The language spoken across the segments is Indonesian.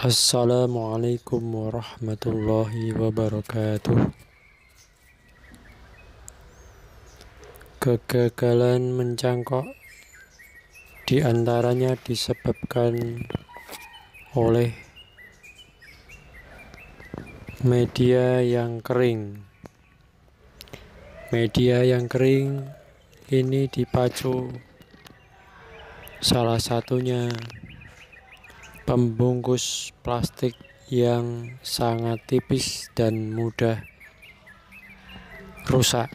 Assalamualaikum warahmatullahi wabarakatuh. Kegagalan mencangkok diantaranya disebabkan oleh media yang kering. Media yang kering ini dipacu salah satunya pembungkus plastik yang sangat tipis dan mudah rusak.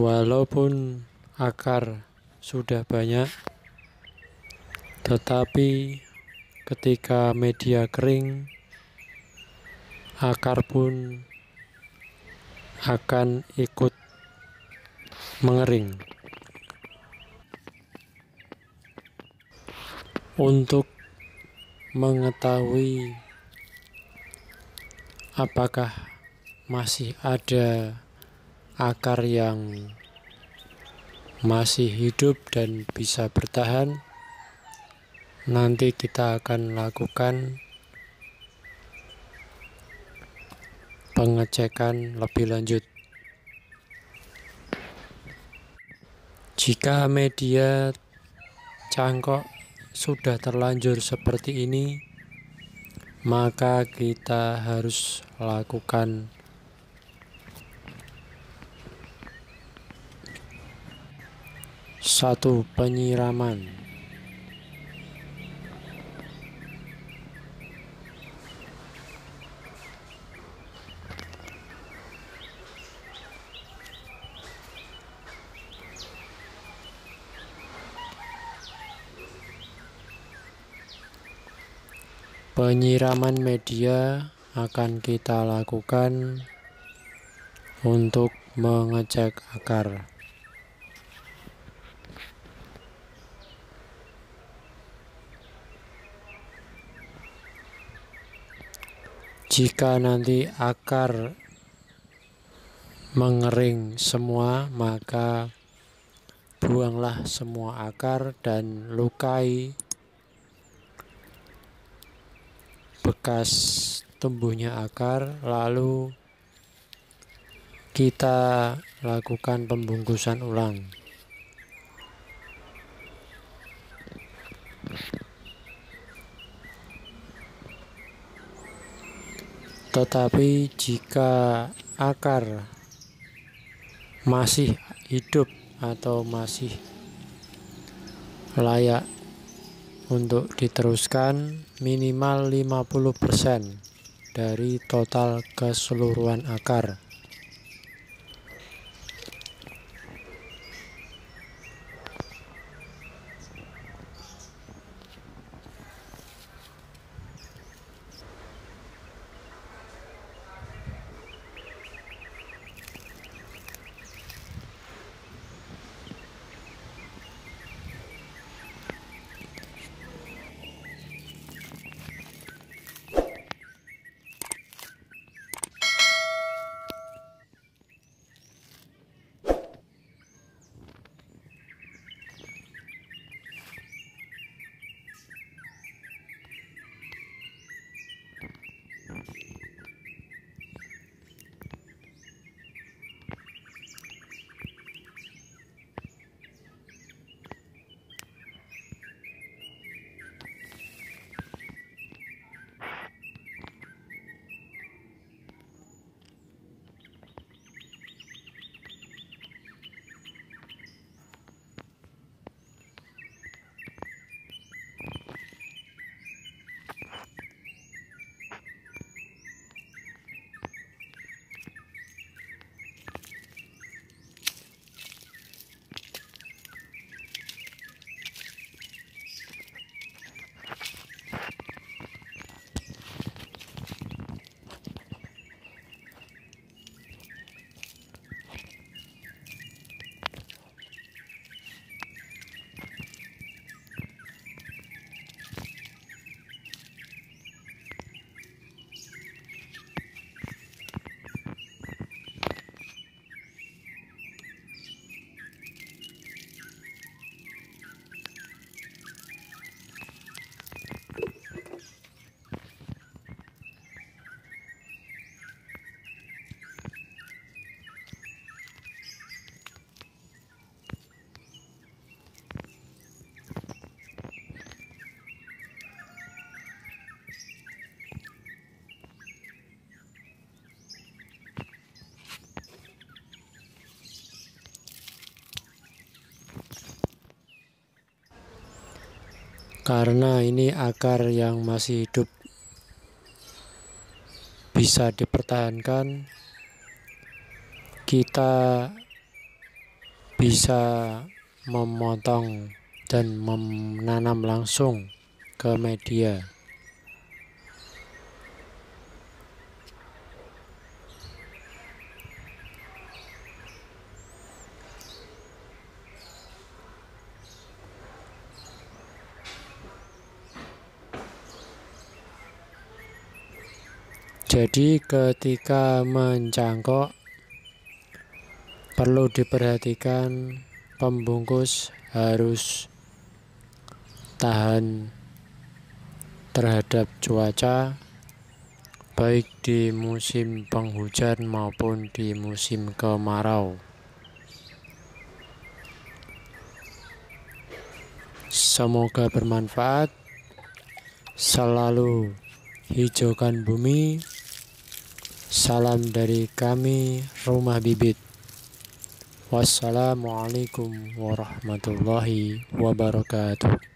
Walaupun akar sudah banyak, tetapi ketika media kering, akar pun akan ikut mengering. untuk mengetahui apakah masih ada akar yang masih hidup dan bisa bertahan nanti kita akan lakukan pengecekan lebih lanjut jika media cangkok sudah terlanjur seperti ini, maka kita harus lakukan satu penyiraman. penyiraman media akan kita lakukan untuk mengecek akar jika nanti akar mengering semua maka buanglah semua akar dan lukai bekas tumbuhnya akar lalu kita lakukan pembungkusan ulang tetapi jika akar masih hidup atau masih layak untuk diteruskan minimal 50% dari total keseluruhan akar. karena ini akar yang masih hidup bisa dipertahankan kita bisa memotong dan menanam langsung ke media Jadi ketika mencangkok perlu diperhatikan pembungkus harus tahan terhadap cuaca baik di musim penghujan maupun di musim kemarau. Semoga bermanfaat. Selalu hijaukan bumi Salam dari kami Rumah Bibit. Wassalamualaikum warahmatullahi wabarakatuh.